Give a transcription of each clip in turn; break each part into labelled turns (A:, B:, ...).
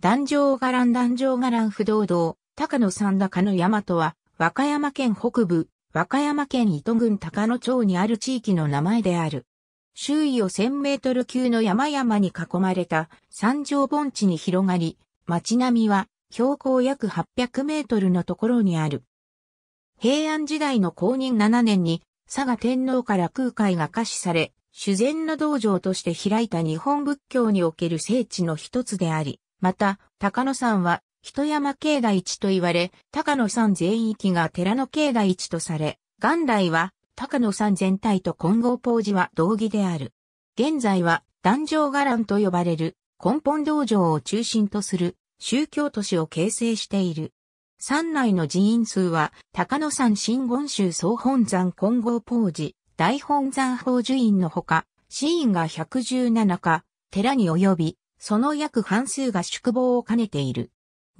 A: 壇上伽藍壇上伽藍不動堂、高野山高野山とは、和歌山県北部、和歌山県糸郡高野町にある地域の名前である。周囲を1000メートル級の山々に囲まれた山上盆地に広がり、町並みは標高約800メートルのところにある。平安時代の公認7年に佐賀天皇から空海が下視され、修善の道場として開いた日本仏教における聖地の一つであり、また、高野山は、人山境内地と言われ、高野山全域が寺の境内地とされ、元来は、高野山全体と混合法寺は同義である。現在は、壇上伽藍と呼ばれる、根本道場を中心とする、宗教都市を形成している。山内の寺院数は、高野山新言宗総本山混合法寺、大本山法寺院のほか、寺院が117か、寺に及び、その約半数が宿坊を兼ねている。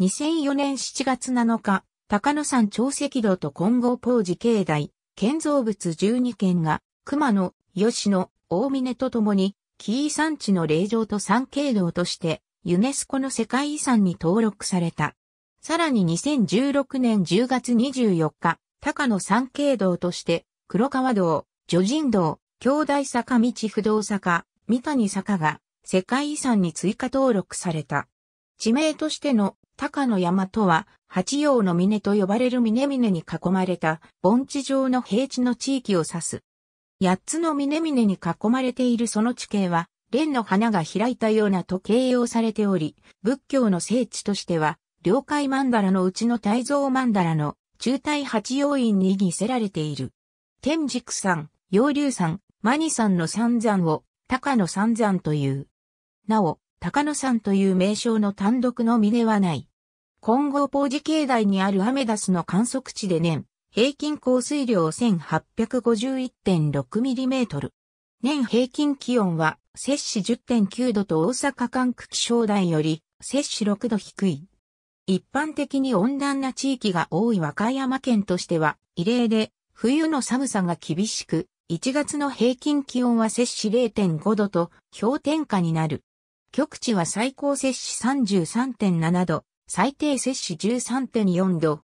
A: 2004年7月7日、高野山長石堂と金剛ージ境内、建造物12件が、熊野、吉野、大峰とともに、紀伊山地の霊場と山景道として、ユネスコの世界遺産に登録された。さらに2016年10月24日、高野山景道として、黒川道、女人道、兄弟坂道不動坂、三谷坂が、世界遺産に追加登録された。地名としての高野山とは、八葉の峰と呼ばれる峰々に囲まれた盆地上の平地の地域を指す。八つの峰々に囲まれているその地形は、蓮の花が開いたようなと形容されており、仏教の聖地としては、領海曼荼羅のうちの大蔵曼荼羅の中大八要院に似せられている。天竺山、陽流山、マニ山の三山を高野三山という。なお、高野山という名称の単独の峰はない。今後ージ境内にあるアメダスの観測地で年、平均降水量 1851.6mm。年平均気温は、摂氏10.9度と大阪管区気象台より、摂氏6度低い。一般的に温暖な地域が多い和歌山県としては、異例で、冬の寒さが厳しく、1月の平均気温は摂氏0.5度と氷点下になる。極地は最高摂氏33.7度、最低摂氏13.4度。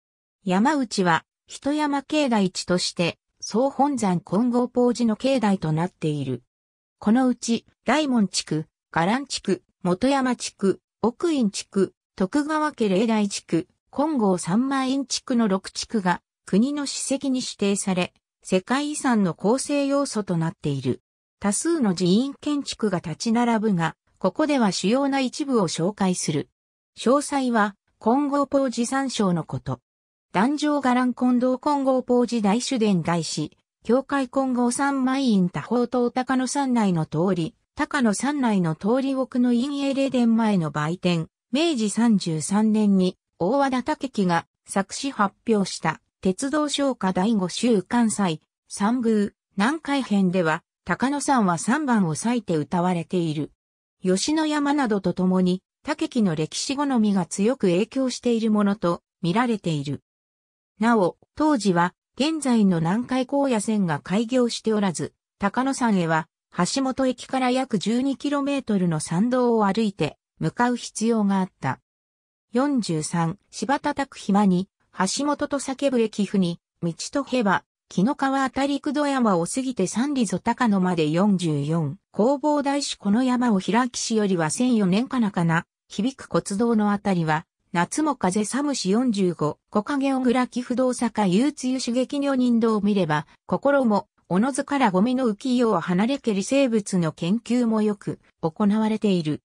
A: 山内は、人山境内地として、総本山混合工寺の境内となっている。このうち、大門地区、伽藍地区、元山地区、奥院地区、徳川家霊大地区、金剛三万院地区の6地区が国の史跡に指定され、世界遺産の構成要素となっている。多数の寺院建築が立ち並ぶが、ここでは主要な一部を紹介する。詳細は、混合ポージ三章のこと。壇上伽藍混同混合ポージ大主殿外史、教会混合三枚院多方等高野山内の通り、高野山内の通り奥の陰影霊殿前の売店、明治33年に大和田武樹が作詞発表した鉄道昇華第五週関西、三宮、南海編では、高野山は三番を割いて歌われている。吉野山などとともに、竹木の歴史好みが強く影響しているものと見られている。なお、当時は、現在の南海高野線が開業しておらず、高野山へは、橋本駅から約 12km の山道を歩いて、向かう必要があった。43、柴叩く暇に、橋本と叫ぶ駅譜に、道とへば、木の川あたり九度山を過ぎて三里ぞ高野まで44。工房大師この山を開きしよりは1004年かなかな。響く骨道のあたりは、夏も風寒し45。木陰小倉木不動坂憂津刺激女人道を見れば、心も、おのずからゴミの浮世を離れけり生物の研究もよく行われている。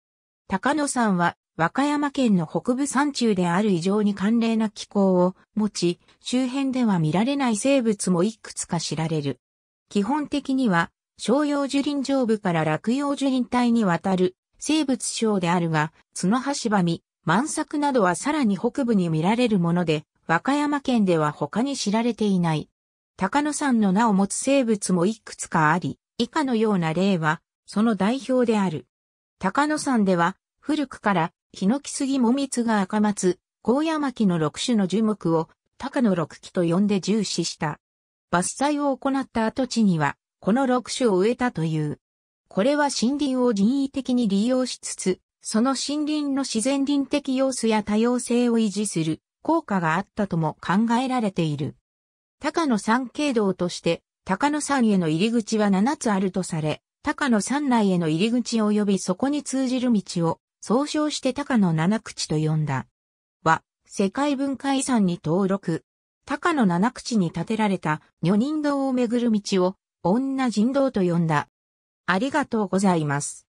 A: 高野山は和歌山県の北部山中である異常に寒冷な気候を持ち、周辺では見られない生物もいくつか知られる。基本的には、商用樹林上部から落葉樹林帯にわたる生物省であるが、角橋ばみ、万満作などはさらに北部に見られるもので、和歌山県では他に知られていない。高野山の名を持つ生物もいくつかあり、以下のような例は、その代表である。高野山では、古くからヒノキ杉もみつが赤松、高マキの6種の樹木を、高の6木と呼んで重視した。伐採を行った跡地には、この6種を植えたという。これは森林を人為的に利用しつつ、その森林の自然林的要素や多様性を維持する効果があったとも考えられている。高野山経道として、高野山への入り口は7つあるとされ、高野山内への入り口及びそこに通じる道を総称して高野七口と呼んだ。は、世界文化遺産に登録。高野七口に建てられた女人道をめぐる道を女人道と呼んだ。ありがとうございます。